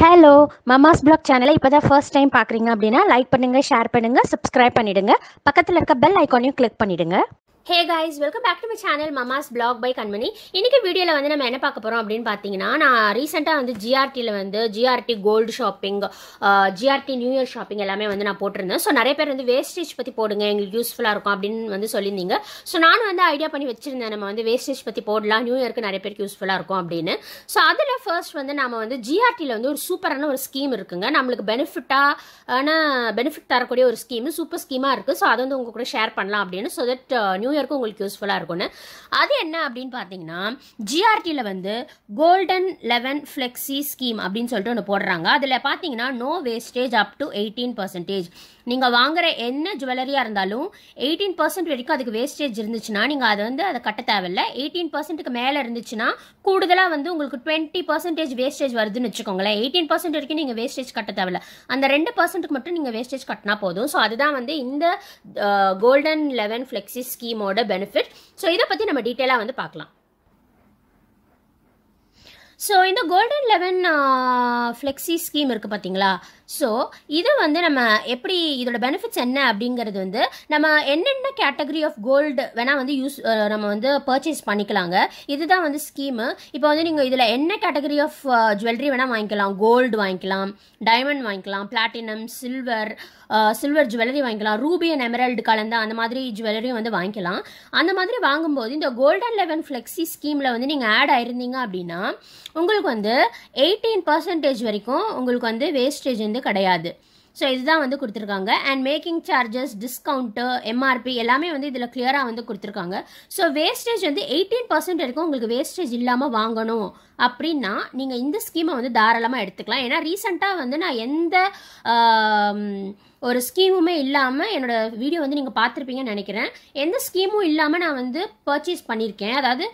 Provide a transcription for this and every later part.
hello mama's black சேனலை இப்போ தான் ஃபர்ஸ்ட் டைம் பார்க்குறீங்க அப்படின்னா லைக் பண்ணுங்கள் ஷேர் பண்ணுங்கள் சப்ஸ்கிரைப் பண்ணிவிடுங்க பக்கத்தில் இருக்க பெல் ஐக்கானையும் கிளிக் பண்ணிவிடுங்க hey guys welcome back to my channel mama's blog by Kanmani இன்றைக்கி வீடியோவில் வந்து நம்ம என்ன பார்க்க போகிறோம் அப்படின்னு பார்த்தீங்கன்னா நான் ரீசெண்டாக வந்து ஜிஆர்டியில் வந்து GRT gold shopping GRT new year shopping எல்லாமே வந்து நான் போட்டிருந்தேன் ஸோ நிறைய பேர் வந்து வேஸ்டேஜ் பற்றி போடுங்க எங்களுக்கு யூஸ்ஃபுல்லாக இருக்கும் அப்படின்னு வந்து சொல்லியிருந்தீங்க ஸோ நான் வந்து ஐடியா பண்ணி வச்சுருந்தேன் நம்ம வந்து வேஸ்டேஜ் பற்றி போடலாம் நியூ இயருக்கு நிறைய பேருக்கு யூஸ்ஃபுல்லாக இருக்கும் அப்படின்னு ஸோ அதில் ஃபர்ஸ்ட் வந்து நம்ம வந்து ஜிஆர்டியில் வந்து ஒரு சூப்பரான ஒரு ஸ்கீம் இருக்குங்க நம்மளுக்கு பெனிஃபிட்டான பெனிஃபிட் தரக்கூடிய ஒரு ஸ்கீம் சூப்பர் ஸ்கீமாக இருக்குது ஸோ அதை வந்து உங்கள் கூட ஷேர் பண்ணலாம் அப்படின்னு ஸோ தட் நியூ நியூ உங்களுக்கு யூஸ்ஃபுல்லாக இருக்கும்னு அது என்ன அப்படின்னு பார்த்தீங்கன்னா ஜிஆர்டியில் வந்து கோல்டன் லெவன் ஃப்ளெக்ஸி ஸ்கீம் அப்படின்னு சொல்லிட்டு ஒன்று போடுறாங்க அதில் பார்த்தீங்கன்னா no wastage up to eighteen percentage நீங்கள் வாங்குற என்ன ஜுவல்லரியாக இருந்தாலும் எயிட்டீன் பர்சன்ட் வரைக்கும் அதுக்கு வேஸ்டேஜ் இருந்துச்சுன்னா நீங்கள் அதை வந்து அதை கட்ட தேவையில்ல எயிட்டீன் பர்சன்ட்டுக்கு மேலே இருந்துச்சுன்னா கூடுதலாக வந்து உங்களுக்கு டுவெண்ட்டி பர்சன்டேஜ் வேஸ்டேஜ் வருதுன்னு வச்சுக்கோங்களேன் எயிட்டீன் பர்சன்ட் வரைக்கும் நீங்கள் வேஸ்டேஜ் கட்ட தேவையில்ல அந்த ரெண்டு பர்சன்ட்டுக்கு மட்டும் நீங்கள் வேஸ்டேஜ் கட்டினா போதும் ஸோ அதுதான் வந்து இந்த கோல்டன் லெவன் ஃப்ளெக்ஸி ஸ்கீம் ஓட பெனிஃபிட் ஸோ இதை பற்றி நம்ம டீட்டெயிலாக வந்து பார்க்கலாம் ஸோ இந்த கோல்டன் லெவன் ஃப்ளெக்ஸி ஸ்கீம் இருக்குது பார்த்தீங்களா ஸோ இதை வந்து நம்ம எப்படி இதோட பெனிஃபிட்ஸ் என்ன அப்படிங்கிறது வந்து நம்ம என்னென்ன கேட்டகரி ஆஃப் கோல்டு வேணால் வந்து யூஸ் நம்ம வந்து பர்ச்சேஸ் பண்ணிக்கலாங்க இதுதான் வந்து ஸ்கீமு இப்போ வந்து நீங்கள் இதில் என்ன கேட்டகரி ஆஃப் ஜுவல்லரி வேணால் வாங்கிக்கலாம் கோல்டு வாங்கிக்கலாம் டைமண்ட் வாங்கிக்கலாம் பிளாட்டினம் சில்வர் சில்வர் ஜுவல்லரி வாங்கிக்கலாம் ரூபி அண்ட் எமரல்டு கலந்தா அந்த மாதிரி ஜுவல்லரியும் வந்து வாங்கிக்கலாம் அந்த மாதிரி வாங்கும்போது இந்த கோல்டன் லெவன் ஃப்ளெக்ஸி ஸ்கீமில் வந்து நீங்கள் ஆட் ஆயிருந்தீங்க அப்படின்னா உங்களுக்கு வந்து எயிட்டீன் பர்சன்டேஜ் ஆவரேஜ் வரைக்கும் உங்களுக்கு வந்து வேஸ்டேஜ் வந்து கிடையாது ஸோ இதுதான் வந்து கொடுத்துருக்காங்க and making charges discount MRP எல்லாமே வந்து இதில் கிளியராக வந்து கொடுத்துருக்காங்க ஸோ வேஸ்டேஜ் வந்து எயிட்டீன் பர்சன்ட் வரைக்கும் உங்களுக்கு வேஸ்டேஜ் இல்லாமல் வாங்கணும் அப்படின்னா நீங்கள் இந்த ஸ்கீமை வந்து தாராளமாக எடுத்துக்கலாம் ஏன்னா ரீசெண்டாக வந்து நான் எந்த ஒரு ஸ்கீமுமே இல்லாமல் என்னோடய வீடியோ வந்து நீங்கள் பார்த்துருப்பீங்கன்னு நினைக்கிறேன் எந்த ஸ்கீமும் இல்லாமல் நான் வந்து பர்ச்சேஸ் பண்ணியிருக்கேன் அதாவது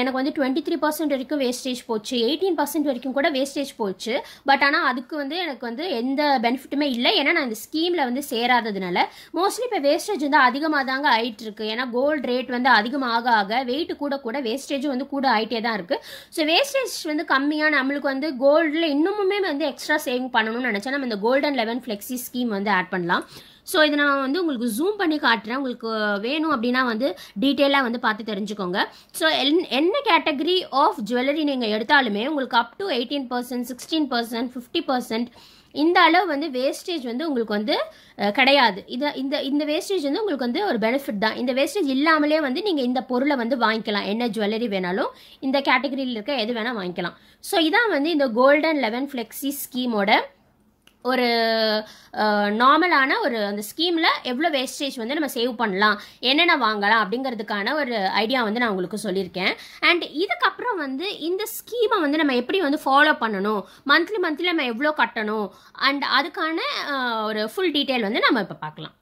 எனக்கு வந்து டுவெண்ட்டி த்ரீ பர்சன்ட் வரைக்கும் வேஸ்டேஜ் போச்சு எயிட்டீன் பர்சன்ட் வரைக்கும் கூட வேஸ்டேஜ் போச்சு பட் ஆனால் அதுக்கு வந்து எனக்கு வந்து எந்த பெனிஃபிட்டுமே இல்லை ஏன்னா நான் இந்த ஸ்கீமில் வந்து சேராததுனால மோஸ்ட்லி இப்போ வேஸ்டேஜ் வந்து அதிகமாக தாங்க ஆகிட்டு இருக்கு ஏன்னா கோல்டு ரேட் வந்து அதிகமாக ஆக வெயிட் கூட கூட வேஸ்டேஜும் வந்து கூட ஆகிட்டே தான் இருக்குது ஸோ வேஸ்டேஜ் வந்து கம்மியாக நம்மளுக்கு வந்து கோல்டில் இன்னமுமே வந்து எக்ஸ்ட்ரா சேவிங் பண்ணணும்னு நினச்சா நம்ம இந்த கோல்டன் லெவன் ஃப்ளெக்ஸி ஸ்கீம் வந்து ஆட் பண்ண பண்ணலாம் ஸோ இதை நான் வந்து உங்களுக்கு ஜூம் பண்ணி காட்டுறேன் உங்களுக்கு வேணும் அப்படின்னா வந்து டீட்டெயிலாக வந்து பார்த்து தெரிஞ்சுக்கோங்க ஸோ என் என்ன கேட்டகரி ஆஃப் ஜுவல்லரி நீங்கள் எடுத்தாலுமே உங்களுக்கு up to eighteen percent sixteen percent fifty percent இந்த அளவு வந்து வேஸ்டேஜ் வந்து உங்களுக்கு வந்து கிடையாது இதை இந்த இந்த வேஸ்டேஜ் வந்து உங்களுக்கு வந்து ஒரு பெனிஃபிட் தான் இந்த வேஸ்டேஜ் இல்லாமலே வந்து நீங்கள் இந்த பொருளை வந்து வாங்கிக்கலாம் என்ன ஜுவல்லரி வேணாலும் இந்த கேட்டகரியில் இருக்க எது வேணால் வாங்கிக்கலாம் ஸோ இதான் வந்து இந்த கோல்டன் லெவன் ஃப்ளெக்ஸி ஸ்கீமோட ஒரு நார்மலான ஒரு அந்த ஸ்கீமில் எவ்வளோ வேஸ்டேஜ் வந்து நம்ம சேவ் பண்ணலாம் என்னென்ன வாங்கலாம் அப்படிங்கிறதுக்கான ஒரு ஐடியா வந்து நான் உங்களுக்கு சொல்லியிருக்கேன் அண்ட் இதுக்கப்புறம் வந்து இந்த ஸ்கீமை வந்து நம்ம எப்படி வந்து ஃபாலோ பண்ணணும் மந்த்லி மந்த்லி நம்ம எவ்வளோ கட்டணும் அண்ட் அதுக்கான ஒரு ஃபுல் டீட்டெயில் வந்து நம்ம இப்போ பார்க்கலாம்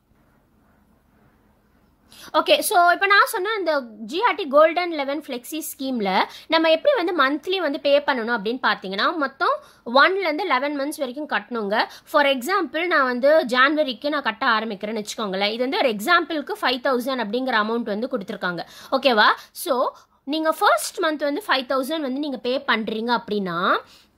ஓகே ஸோ இப்போ நான் சொன்ன அந்த ஜிஆர்டி கோல்டன் லெவன் ஃப்ளெக்ஸி ஸ்கீமில் நம்ம எப்படி வந்து மந்த்லி வந்து பே பண்ணணும் அப்படின்னு பார்த்தீங்கன்னா மொத்தம் ஒன்லேருந்து லெவன் மந்த்ஸ் வரைக்கும் கட்டணுங்க ஃபார் எக்ஸாம்பிள் நான் வந்து ஜான்வரிக்கு நான் கட்ட ஆரம்பிக்கிறேன்னு வச்சுக்கோங்களேன் இது வந்து ஒரு எக்ஸாம்பிளுக்கு ஃபைவ் தௌசண்ட் அப்படிங்கிற அமௌண்ட் வந்து கொடுத்துருக்காங்க ஓகேவா ஸோ நீங்கள் ஃபர்ஸ்ட் மந்த் வந்து ஃபைவ் தௌசண்ட் வந்து நீங்கள் பே பண்ணுறீங்க அப்படின்னா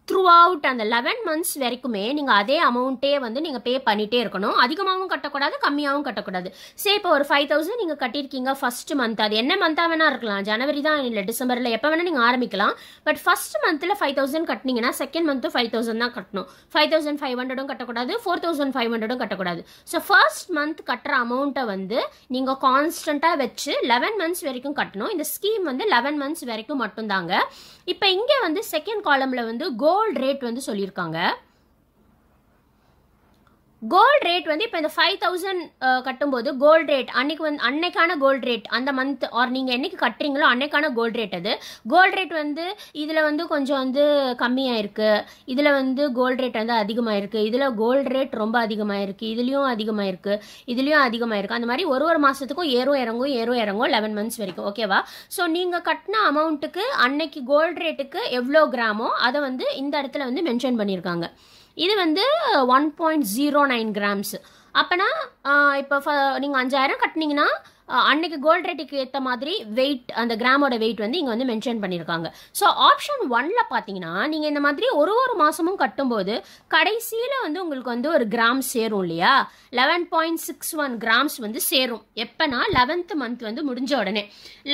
த்ரூ அவுட் அந்த லெவன் மந்த்ஸ் வரைக்குமே நீங்கள் அதே அமௌண்ட்டே வந்து நீங்கள் பே பண்ணிகிட்டே இருக்கணும் அதிகமாகவும் கட்டக்கூடாது கம்மியாகவும் கட்டக்கூடாது சரி இப்போ ஒரு ஃபைவ் தௌசண்ட் நீங்கள் கட்டியிருக்கீங்க ஃபஸ்ட்டு மந்த் அது என்ன மந்த்தாக வேணால் இருக்கலாம் ஜனவரி தான் இல்லை டிசம்பரில் எப்போ வேணால் நீங்கள் ஆரம்பிக்கலாம் பட் ஃபஸ்ட் மந்த்தில் ஃபைவ் தௌசண்ட் கட்டினீங்கன்னா செகண்ட் மந்த்து ஃபைவ் தௌசண்ட் தான் கட்டணும் ஃபைவ் தௌசண்ட் ஃபைவ் ஹண்ட்ரடும் கட்டக்கூடாது ஃபோர் தௌசண்ட் ஃபைவ் ஹண்ட்ரடும் கட்டக்கூடாது ஸோ ஃபர்ஸ்ட் மந்த் கட்டுற அமௌண்ட்டை வந்து நீங்கள் கான்ஸ்டண்ட்டாக வச்சு லெவன் மந்த்ஸ் வரைக்கும் கட்டணும் இந்த ஸ்கீம் வந்து லெவன் மந்த்ஸ் வரைக்கும் மட்டும்தாங்க இப்போ இங்கே வந்து செகண்ட் காலமில் வந்து கோ கோல்ட் ரேட் வந்து சொல்லியிருக்காங்க கோல்ட் ரேட் வந்து இப்போ இந்த ஃபைவ் தௌசண்ட் கட்டும்போது கோல்ட் ரேட் அன்னைக்கு வந்து அன்னைக்கான கோல்ட் ரேட் அந்த மந்த் ஆர் நீங்கள் என்னைக்கு கட்டுறீங்களோ அன்னைக்கான கோல்ட் ரேட் அது கோல்ட் ரேட் வந்து இதில் வந்து கொஞ்சம் வந்து கம்மியாக இருக்குது இதில் வந்து கோல்ட் ரேட் வந்து அதிகமாக இருக்குது இதில் கோல்ட் ரேட் ரொம்ப அதிகமாக இருக்குது இதுலேயும் அதிகமாக இருக்குது இதுலேயும் அதிகமாக இருக்குது அந்த மாதிரி ஒரு ஒரு மாதத்துக்கும் ஏறும் இறங்கும் ஏறும் இறங்கும் லெவன் மந்த்ஸ் வரைக்கும் ஓகேவா ஸோ நீங்கள் கட்டின அமௌண்ட்டுக்கு அன்னைக்கு கோல்ட் ரேட்டுக்கு எவ்வளோ கிராமோ அதை வந்து இந்த இடத்துல வந்து மென்ஷன் பண்ணியிருக்காங்க இது வந்து one point zero nine grams அப்போனா இப்போ நீங்கள் அஞ்சாயிரம் கட்டினீங்கன்னா அன்னைக்கு கோல்ட் ரேட்டுக்கு ஏற்ற மாதிரி வெயிட் அந்த கிராமோட வெயிட் வந்து இங்கே வந்து மென்ஷன் பண்ணியிருக்காங்க ஸோ ஆப்ஷன் ஒன்ல பார்த்தீங்கன்னா நீங்கள் இந்த மாதிரி ஒரு ஒரு மாதமும் கட்டும்போது கடைசியில் வந்து உங்களுக்கு வந்து ஒரு கிராம் சேரும் இல்லையா eleven point six one grams வந்து சேரும் எப்போனா லெவன்த்து மந்த் வந்து முடிஞ்ச உடனே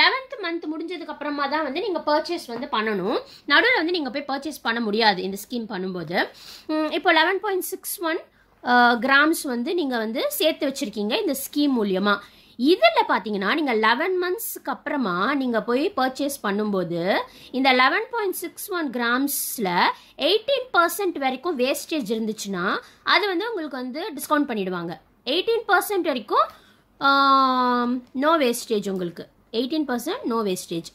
லெவன்த்து மந்த் முடிஞ்சதுக்கு அப்புறமா தான் வந்து நீங்கள் பர்ச்சேஸ் வந்து பண்ணணும் நடுவில் வந்து நீங்கள் போய் பர்ச்சேஸ் பண்ண முடியாது இந்த ஸ்கீம் பண்ணும்போது இப்போ eleven point six one grams வந்து நீங்கள் வந்து சேர்த்து வச்சுருக்கீங்க இந்த ஸ்கீம் மூலியமாக இதில் பார்த்தீங்கன்னா நீங்கள் லெவன் மந்த்ஸ்க்கு அப்புறமா நீங்கள் போய் பர்ச்சேஸ் பண்ணும்போது இந்த லெவன் பாயிண்ட் சிக்ஸ் ஒன் கிராம்ஸில் எயிட்டீன் பர்சன்ட் வரைக்கும் வேஸ்டேஜ் இருந்துச்சுன்னா அது வந்து உங்களுக்கு வந்து டிஸ்கவுண்ட் பண்ணிவிடுவாங்க எயிட்டீன் பர்சன்ட் வரைக்கும் நோ வேஸ்டேஜ் உங்களுக்கு எயிட்டீன் பர்சன்ட் நோ வேஸ்டேஜ்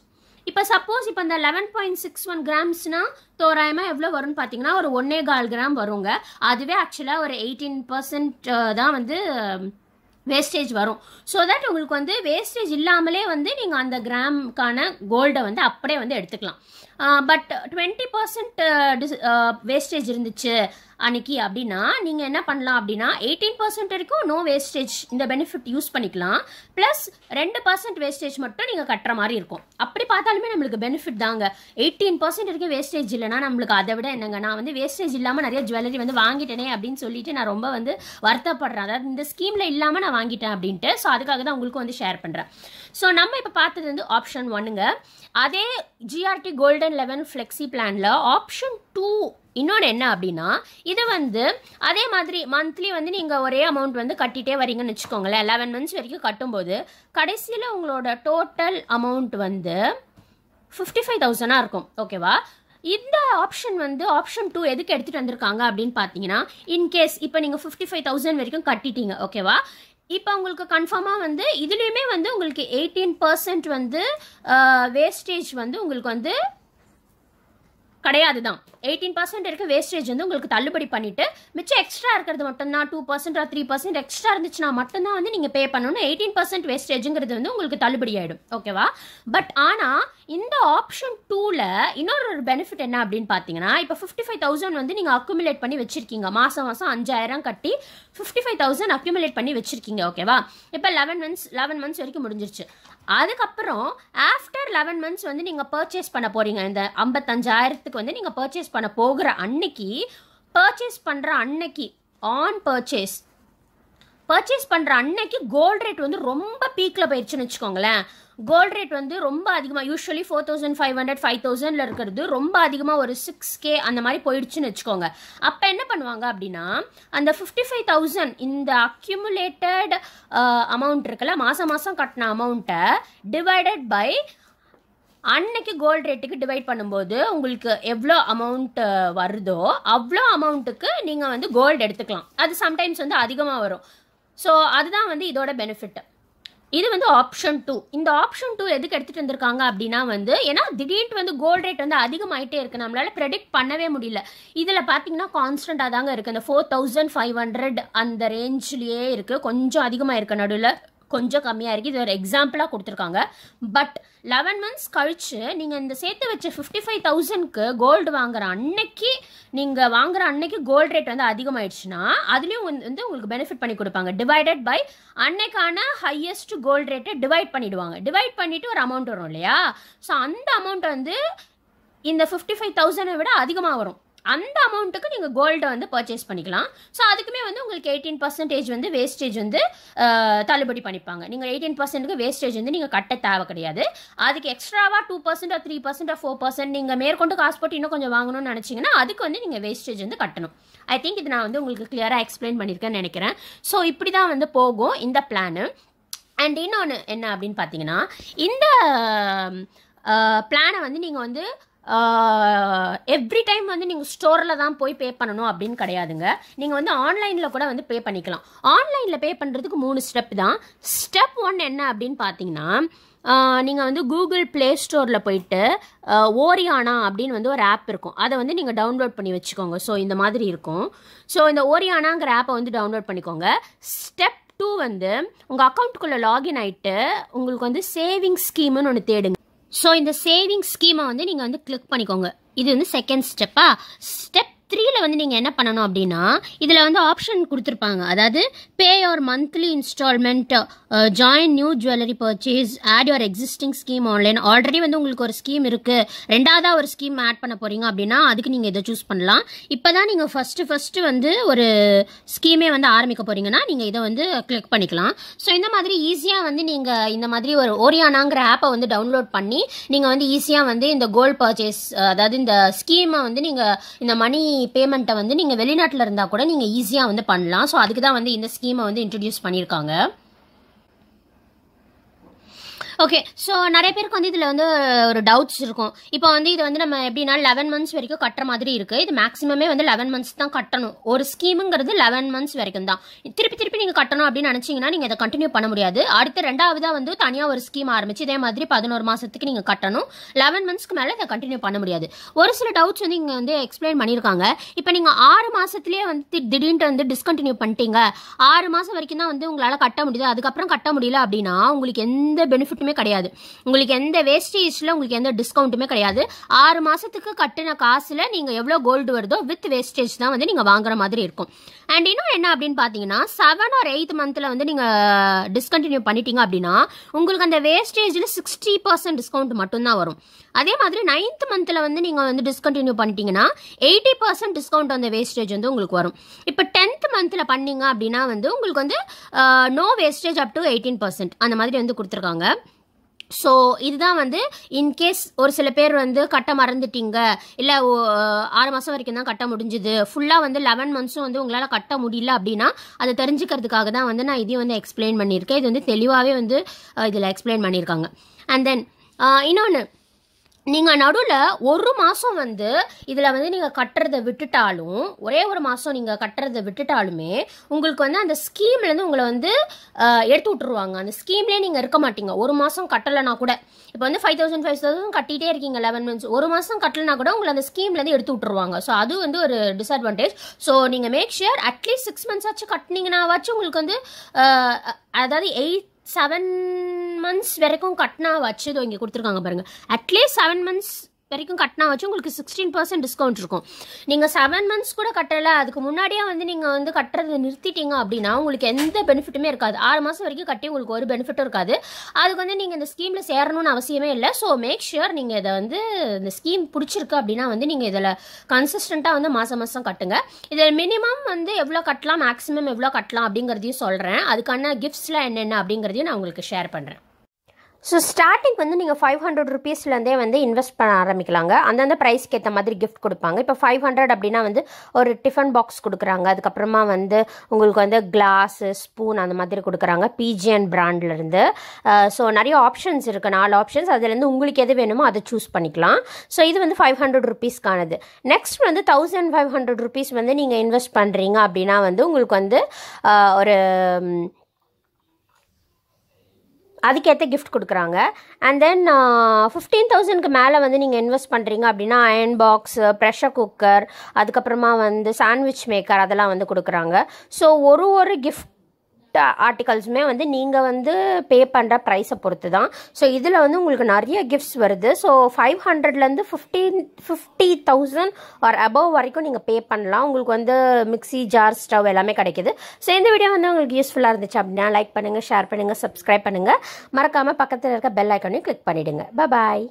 இப்போ சப்போஸ் இப்போ இந்த லெவன் பாயிண்ட் சிக்ஸ் ஒன் கிராம்ஸ்னால் தோராயமாக எவ்வளோ வரும்னு பார்த்தீங்கன்னா ஒரு ஒன்னே கால் கிராம் வருங்க அதுவே ஆக்சுவலாக ஒரு எயிட்டீன் பர்சன்ட் தான் வந்து வேஸ்டேஜ் வரும் ஸோ தட் உங்களுக்கு வந்து வேஸ்டேஜ் இல்லாமலே வந்து நீங்கள் அந்த கிராமுக்கான கோல்டை வந்து அப்படியே வந்து எடுத்துக்கலாம் பட் டுவெண்ட்டி பர்சன்ட் வேஸ்டேஜ் இருந்துச்சு அன்னைக்கு அப்படின்னா நீங்கள் என்ன பண்ணலாம் அப்படின்னா எயிட்டீன் பர்சன்ட் வரைக்கும் நோ வேஸ்டேஜ் இந்த பெனிஃபிட் யூஸ் பண்ணிக்கலாம் ப்ளஸ் ரெண்டு பர்சன்ட் வேஸ்டேஜ் மட்டும் நீங்கள் கட்டுற மாதிரி இருக்கும் அப்படி பார்த்தாலுமே நம்மளுக்கு பெனிஃபிட் தாங்க எயிட்டீன் பர்சன்ட் வரைக்கும் வேஸ்டேஜ் இல்லைனா நம்மளுக்கு அதை விட என்னங்க நான் வந்து வேஸ்டேஜ் இல்லாமல் நிறைய ஜுவல்லரி வந்து வாங்கிட்டேனே அப்படின்னு சொல்லிட்டு நான் ரொம்ப வந்து வருத்தப்படுறேன் அதாவது இந்த ஸ்கீமில் இல்லாமல் நான் வாங்கிட்டேன் அப்படின்ட்டு ஸோ அதுக்காக தான் உங்களுக்கு வந்து ஷேர் பண்ணுறேன் ஸோ நம்ம இப்போ பார்த்தது வந்து ஆப்ஷன் ஒன்னுங்க அதே ஜிஆர்டி கோல்டன் லெவன் ஃப்ளெக்ஸி பிளானில் ஆப்ஷன் டூ இன்னொன்று என்ன அப்படின்னா இது வந்து அதே மாதிரி மந்த்லி வந்து நீங்கள் ஒரே அமௌண்ட் வந்து கட்டிகிட்டே வரீங்கன்னு வச்சுக்கோங்களேன் லெவன் மந்த்ஸ் வரைக்கும் கட்டும்போது கடைசியில் உங்களோட டோட்டல் அமௌண்ட் வந்து ஃபிஃப்டி ஃபைவ் தௌசண்டாக இருக்கும் ஓகேவா இந்த ஆப்ஷன் வந்து ஆப்ஷன் டூ எதுக்கு எடுத்துகிட்டு வந்திருக்காங்க அப்படின்னு பார்த்தீங்கன்னா இன்கேஸ் இப்போ நீங்கள் ஃபிஃப்டி ஃபைவ் தௌசண்ட் வரைக்கும் கட்டிட்டீங்க ஓகேவா இப்போ உங்களுக்கு கன்ஃபார்மாக வந்து இதுலேயுமே வந்து உங்களுக்கு எயிட்டீன் பர்சன்ட் வந்து வேஸ்டேஜ் வந்து உங்களுக்கு வந்து கிடையாது தான் எயிட்டீன் பர்சன்ட் இருக்க வேஸ்டேஜ் வந்து உங்களுக்கு தள்ளுபடி பண்ணிவிட்டு மிச்சம் எக்ஸ்ட்ரா இருக்கிறது மட்டும்தான் two percent three percent extra இருந்துச்சுன்னா மட்டும்தான் வந்து நீங்கள் பே பண்ணணும் எயிட்டீன் பர்சன்ட் வேஸ்டேஜுங்கிறது வந்து உங்களுக்கு தள்ளுபடி ஆகிடும் ஓகேவா பட் ஆனால் இந்த ஆப்ஷன் டூவில் இன்னொரு ஒரு பெனிஃபிட் என்ன அப்படின்னு பார்த்தீங்கன்னா இப்போ ஃபிஃப்டி ஃபைவ் தௌசண்ட் வந்து நீங்கள் அக்யூமுலேட் பண்ணி வச்சுருக்கீங்க மாதம் மாதம் அஞ்சாயிரம் கட்டி ஃபிஃப்டி ஃபைவ் தௌசண்ட் அக்யூமுலேட் பண்ணி வச்சுருக்கீங்க ஓகேவா இப்போ லெவன் மந்த்ஸ் லெவன் மந்த்ஸ் வரைக்கும் முடிஞ்சிருச்சு அதுக்கப்புறம் ஆஃப்டர் லெவன் மந்த்ஸ் வந்து நீங்கள் பர்ச்சேஸ் பண்ண போகிறீங்க இந்த ஐம்பத்தஞ்சாயிரத்துக்கு வந்து நீங்கள் பர்ச்சேஸ் பண்ண போகிற அன்னைக்கு பர்ச்சேஸ் பண்ணுற அன்னைக்கு ஆன் பர்ச்சேஸ் பர்ச்சேஸ் பண்ணுற அன்னைக்கு கோல்ட் ரேட் வந்து ரொம்ப பீக்கில் போயிடுச்சுன்னு வச்சுக்கோங்களேன் கோல்ட் ரேட் வந்து ரொம்ப அதிகமாக usually four thousand five hundred five தௌசண்டில் இருக்கிறது ரொம்ப அதிகமாக ஒரு சிக்ஸ் கே அந்த மாதிரி போயிடுச்சுன்னு வச்சுக்கோங்க அப்போ என்ன பண்ணுவாங்க அப்படின்னா அந்த ஃபிஃப்டி ஃபைவ் தௌசண்ட் இந்த அக்யூமுலேட்டட் அமௌண்ட் இருக்குல்ல மாதம் மாதம் கட்டின அமௌண்ட்டை டிவைடட் பை அன்னைக்கு கோல்டு ரேட்டுக்கு டிவைட் பண்ணும்போது உங்களுக்கு எவ்வளோ அமௌண்ட் வருதோ அவ்வளோ அமௌண்ட்டுக்கு நீங்கள் வந்து கோல்டு எடுத்துக்கலாம் அது சம்டைம்ஸ் வந்து அதிகமாக வரும் ஸோ அதுதான் வந்து இதோட பெனிஃபிட் இது வந்து ஆப்ஷன் டூ இந்த ஆப்ஷன் டூ எதுக்கு எடுத்துகிட்டு வந்திருக்காங்க அப்படின்னா வந்து ஏன்னா திடீர்னு வந்து கோல்டு ரேட் வந்து அதிகமாகிட்டே இருக்குது நம்மளால் ப்ரெடிக்ட் பண்ணவே முடியல இதில் பார்த்தீங்கன்னா கான்ஸ்டண்ட்டாக தாங்க இருக்குது இந்த ஃபோர் தௌசண்ட் ஃபைவ் ஹண்ட்ரட் அந்த ரேஞ்ச்லேயே இருக்குது கொஞ்சம் அதிகமாக இருக்குது நடுவில் கொஞ்சம் கம்மியாக இருக்குது இது ஒரு எக்ஸாம்பிளாக கொடுத்துருக்காங்க பட் லெவன் மந்த்ஸ் கழித்து நீங்கள் இந்த சேர்த்து வச்ச ஃபிஃப்டி ஃபைவ் தௌசண்ட்க்கு கோல்டு வாங்குற அன்னைக்கு நீங்கள் வாங்குற அன்னைக்கு கோல்டு ரேட் வந்து அதிகமாகிடுச்சுன்னா அதுலேயும் வந்து உங்களுக்கு பெனிஃபிட் பண்ணி கொடுப்பாங்க டிவைடட் பை அன்னைக்கான ஹையஸ்ட் கோல்டு ரேட்டை டிவைட் பண்ணிவிடுவாங்க டிவைட் பண்ணிவிட்டு ஒரு அமௌண்ட் வரும் இல்லையா ஸோ அந்த அமௌண்ட் வந்து இந்த ஃபிஃப்டி ஃபைவ் தௌசண்டை விட அதிகமாக வரும் அந்த அமௌண்ட்டுக்கு நீங்கள் கோல்டை வந்து பர்ச்சேஸ் பண்ணிக்கலாம் ஸோ அதுக்குமே வந்து உங்களுக்கு எயிட்டீன் பர்சன்டேஜ் வந்து வேஸ்டேஜ் வந்து தள்ளுபடி பண்ணிப்பாங்க நீங்கள் எயிட்டீன் பர்சன்ட்டுக்கு வேஸ்டேஜ் வந்து நீங்கள் கட்ட தேவை கிடையாது அதுக்கு எக்ஸ்ட்ராவாக two percent three percent four percent நீங்கள் மேற்கொண்டு காசு போட்டு இன்னும் கொஞ்சம் வாங்கணும்னு நினச்சிங்கன்னா அதுக்கு வந்து நீங்கள் வேஸ்டேஜ் வந்து கட்டணும் ஐ திங்க் இது நான் வந்து உங்களுக்கு கிளியராக எக்ஸ்பிளைன் பண்ணியிருக்கேன்னு நினைக்கிறேன் ஸோ இப்படி தான் வந்து போகும் இந்த பிளானு அண்ட் இன்னொன்று என்ன அப்படின்னு பார்த்தீங்கன்னா இந்த பிளானை வந்து நீங்கள் வந்து எவ்ரி டைம் வந்து நீங்கள் ஸ்டோரில் தான் போய் பே பண்ணணும் அப்படின்னு கிடையாதுங்க நீங்கள் வந்து ஆன்லைனில் கூட வந்து பே பண்ணிக்கலாம் ஆன்லைனில் பே பண்ணுறதுக்கு மூணு ஸ்டெப் தான் ஸ்டெப் ஒன் என்ன அப்படின்னு பார்த்தீங்கன்னா நீங்கள் வந்து கூகுள் ப்ளே ஸ்டோரில் போயிட்டு ஓரியானா அப்படின்னு வந்து ஒரு ஆப் இருக்கும் அதை வந்து நீங்கள் டவுன்லோட் பண்ணி வச்சுக்கோங்க ஸோ இந்த மாதிரி இருக்கும் ஸோ இந்த ஓரியானாங்கிற ஆப்பை வந்து டவுன்லோட் பண்ணிக்கோங்க ஸ்டெப் டூ வந்து உங்கள் அக்கௌண்ட்டுக்குள்ளே லாகின் ஆகிட்டு உங்களுக்கு வந்து சேவிங்ஸ் ஸ்கீமுன்னு ஒன்று தேடுங்க ஸோ இந்த சேவிங் ஸ்கீமை வந்து நீங்கள் வந்து கிளிக் பண்ணிக்கோங்க இது வந்து செகண்ட் ஸ்டெப்பாக ஸ்டெப் த்ரீயில் வந்து நீங்கள் என்ன பண்ணணும் அப்படின்னா இதில் வந்து ஆப்ஷன் கொடுத்துருப்பாங்க அதாவது pay your monthly instalment join new jewellery purchase add your existing scheme online already வந்து உங்களுக்கு ஒரு ஸ்கீம் இருக்குது ரெண்டாவதாக ஒரு ஸ்கீம் ஆட் பண்ண போகிறீங்க அப்படின்னா அதுக்கு நீங்கள் இதை சூஸ் பண்ணலாம் இப்போ தான் நீங்கள் ஃபஸ்ட்டு ஃபஸ்ட்டு வந்து ஒரு ஸ்கீமே வந்து ஆரம்பிக்க போகிறீங்கன்னா நீங்கள் இதை வந்து கிளிக் பண்ணிக்கலாம் ஸோ இந்த மாதிரி ஈஸியாக வந்து நீங்கள் இந்த மாதிரி ஒரு ஓரியானாங்கிற ஆப்பை வந்து டவுன்லோட் பண்ணி நீங்கள் வந்து ஈஸியாக வந்து இந்த கோல்டு பர்ச்சேஸ் அதாவது இந்த ஸ்கீமை வந்து நீங்கள் இந்த மணி பேமெண்ட்டை வந்து நீங்கள் வெளிநாட்டில் இருந்தால் கூட நீங்கள் ஈஸியாக வந்து பண்ணலாம் ஸோ அதுக்கு தான் வந்து இந்த ஸ்கீமை வந்து இன்ட்ரடியூஸ் பண்ணியிருக்காங்க ஓகே ஸோ நிறைய பேருக்கு வந்து இதில் வந்து ஒரு டவுட்ஸ் இருக்கும் இப்போ வந்து இது வந்து நம்ம எப்படின்னா லெவன் மந்த்ஸ் வரைக்கும் கட்டுற மாதிரி இருக்குது இது மேக்ஸிமமே வந்து லெவன் மந்த்ஸ் தான் கட்டணும் ஒரு ஸ்கீமுங்கிறது லெவன் மந்த்ஸ் வரைக்கும் தான் திருப்பி திருப்பி நீங்கள் கட்டணும் அப்படின்னு நினச்சிங்கன்னா நீங்கள் அதை கண்டினியூ பண்ண முடியாது அடுத்து ரெண்டாவதாக வந்து தனியாக ஒரு ஸ்கீம் ஆரம்பிச்சு இதே மாதிரி பதினோரு மாதத்துக்கு நீங்கள் கட்டணும் லெவன் மந்த்ஸ்க்கு மேலே இதை கண்டினியூ பண்ண முடியாது ஒரு சில டவுட்ஸ் வந்து இங்கே வந்து எக்ஸ்பிளைன் பண்ணியிருக்காங்க இப்போ நீங்கள் ஆறு மாதத்துலேயே வந்து திடீர்னு வந்து டிஸ்கண்டினியூ பண்ணிட்டீங்க ஆறு மாதம் வரைக்கும் தான் வந்து உங்களால் கட்ட முடியுது அதுக்கப்புறம் கட்ட முடியல அப்படின்னா உங்களுக்கு எந்த பெனிஃபிட்டுமே டிஸ்கவுண்ட்டுமே கிடையாது உங்களுக்கு எந்த வேஸ்டேஜில் உங்களுக்கு எந்த டிஸ்கவுண்ட்டுமே கிடையாது ஆறு மாதத்துக்கு கட்டின காசில் நீங்கள் எவ்வளோ கோல்டு வருதோ வித் வேஸ்டேஜ் தான் வந்து நீங்கள் வாங்குற மாதிரி இருக்கும் அண்ட் இன்னும் என்ன அப்படின்னு பார்த்தீங்கன்னா செவன் ஆர் எயித் மந்தில் வந்து நீங்கள் டிஸ்கண்டினியூ பண்ணிட்டீங்க அப்படின்னா உங்களுக்கு அந்த வேஸ்டேஜில் சிக்ஸ்டி பர்சன்ட் டிஸ்கவுண்ட் மட்டும்தான் வரும் அதே மாதிரி நைன்த் மந்தில் வந்து நீங்கள் வந்து டிஸ்கண்டினியூ பண்ணிட்டீங்கன்னா எயிட்டி பர்சன்ட் டிஸ்கவுண்ட் அந்த வேஸ்டேஜ் வந்து உங்களுக்கு வரும் இப்போ டென்த் மந்தில் பண்ணீங்க அப்படின்னா வந்து உங்களுக்கு வந்து no wastage up to eighteen percent அந்த மாதிரி வந்து கொடுத்துருக்காங்க ஸோ இதுதான் வந்து இன்கேஸ் ஒரு சில பேர் வந்து கட்ட மறந்துட்டீங்க இல்லை ஆறு மாதம் வரைக்கும் தான் கட்ட முடிஞ்சுது ஃபுல்லாக வந்து லெவன் மந்த்ஸும் வந்து உங்களால் கட்ட முடியல அப்படின்னா அதை தெரிஞ்சுக்கிறதுக்காக தான் வந்து நான் இதையும் வந்து எக்ஸ்பிளைன் பண்ணியிருக்கேன் இது வந்து தெளிவாகவே வந்து இதில் எக்ஸ்பிளைன் பண்ணியிருக்காங்க அண்ட் தென் இன்னொன்று நீங்கள் நடுவில் ஒரு மாதம் வந்து இதில் வந்து நீங்கள் கட்டுறதை விட்டுட்டாலும் ஒரே ஒரு மாதம் நீங்கள் கட்டுறதை விட்டுட்டாலுமே உங்களுக்கு வந்து அந்த ஸ்கீம்லேருந்து உங்களை வந்து எடுத்து விட்டுருவாங்க அந்த ஸ்கீம்லேயே நீங்கள் இருக்க மாட்டீங்க ஒரு மாதம் கட்டலைனா கூட இப்போ வந்து ஃபைவ் தௌசண்ட் ஃபைவ் தௌசண்ட் கட்டிகிட்டே இருக்கீங்க லெவன் மந்த்ஸ் ஒரு மாதம் கட்டலைனா கூட உங்களை அந்த ஸ்கீம்லேருந்து எடுத்து விட்டுருவாங்க ஸோ அது வந்து ஒரு டிஸ்அட்வான்டேஜ் ஸோ நீங்கள் make sure at least six months ஆச்சு கட்டினீங்கன்னாவாச்சும் உங்களுக்கு வந்து அதாவது எயிட் செவன் மந்த்ஸ் வரைக்கும் கட்டினா வச்சு இங்கே கொடுத்துருக்காங்க பாருங்கள் அட்லீஸ்ட் செவன் மந்த்ஸ் வரைக்கும் கட்டினா வச்சு உங்களுக்கு சிக்ஸ்டீன் பர்சன்ட் டிஸ்கவுண்ட் இருக்கும் நீங்கள் செவன் மந்த்ஸ் கூட கட்டலை அதுக்கு முன்னாடியே வந்து நீங்கள் வந்து கட்டுறது நிறுத்திட்டீங்க அப்படின்னா உங்களுக்கு எந்த பெனிஃபிட்டுமே இருக்காது ஆறு மாதம் வரைக்கும் கட்டி உங்களுக்கு ஒரு பெனிஃபிட்டும் இருக்காது அதுக்கு வந்து நீங்கள் இந்த ஸ்கீமில் சேரணும்னு அவசியமே இல்லை ஸோ மேக் ஷுர் நீங்கள் இதை வந்து இந்த ஸ்கீம் பிடிச்சிருக்கு அப்படின்னா வந்து நீங்கள் இதில் கன்சிஸ்டண்ட்டாக வந்து மாதம் மாதம் கட்டுங்க இதில் மினிமம் வந்து எவ்வளோ கட்டலாம் மேக்ஸிமம் எவ்வளோ கட்டலாம் அப்படிங்கிறதையும் சொல்கிறேன் அதுக்கான கிஃப்ட்ஸ்லாம் என்னென்ன அப்படிங்கிறதையும் நான் உங்களுக்கு ஷேர் பண்ணுறேன் ஸோ ஸ்டார்டிங் வந்து நீங்கள் ஃபைவ் ஹண்ட்ரட் ருபீஸ்லேருந்தே வந்து இன்வெஸ்ட் பண்ண ஆரம்பிக்கலாங்க அந்தந்த ப்ரைஸ்க்கு ஏற்ற மாதிரி கிஃப்ட் கொடுப்பாங்க இப்போ ஃபைவ் ஹண்ட்ரட் அப்படின்னா வந்து ஒரு டிஃபன் பாக்ஸ் கொடுக்குறாங்க அதுக்கப்புறமா வந்து உங்களுக்கு வந்து கிளாஸ் ஸ்பூன் அந்த மாதிரி கொடுக்குறாங்க பிஜிஎன் பிராண்ட்லேருந்து ஸோ நிறைய ஆப்ஷன்ஸ் இருக்குது நாலு ஆப்ஷன்ஸ் அதுலேருந்து உங்களுக்கு எது வேணுமோ அதை சூஸ் பண்ணிக்கலாம் ஸோ இது வந்து ஃபைவ் ஹண்ட்ரட் ருபீஸ்க்கானது நெக்ஸ்ட் வந்து தௌசண்ட் ஃபைவ் ஹண்ட்ரட் ருபீஸ் வந்து நீங்கள் இன்வெஸ்ட் பண்ணுறீங்க அப்படின்னா வந்து உங்களுக்கு வந்து ஒரு அதுக்கேற்ற கிஃப்ட் கொடுக்குறாங்க அண்ட் தென் ஃபிஃப்டீன் தௌசண்ட்க்கு மேலே வந்து நீங்கள் இன்வெஸ்ட் பண்ணுறீங்க அப்படின்னா அயன் பாக்ஸ் ப்ரெஷர் குக்கர் அதுக்கப்புறமா வந்து சாண்ட்விச் மேக்கர் அதெல்லாம் வந்து கொடுக்குறாங்க ஸோ ஒரு ஒரு கிஃப்ட் ஆர்டிகல்ஸுமே வந்து நீங்கள் வந்து பே பண்ணுற ப்ரைஸை பொறுத்து தான் ஸோ இதில் வந்து உங்களுக்கு நிறைய கிஃப்ட்ஸ் வருது ஸோ ஃபைவ் ஹண்ட்ரட்லேருந்து fifteen fifty thousand or above வரைக்கும் நீங்கள் பே பண்ணலாம் உங்களுக்கு வந்து மிக்சி ஜார் ஸ்டவ் எல்லாமே கிடைக்குது ஸோ இந்த வீடியோ வந்து உங்களுக்கு யூஸ்ஃபுல்லாக இருந்துச்சு அப்படின்னா லைக் பண்ணுங்கள் ஷேர் பண்ணுங்கள் சப்ஸ்கிரைப் பண்ணுங்கள் மறக்காமல் பக்கத்தில் இருக்க பெல் ஐக்கனையும் கிளிக் பண்ணிவிடுங்க பாய்